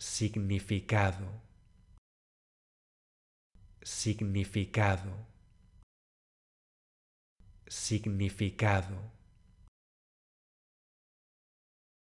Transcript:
significado, significado, significado.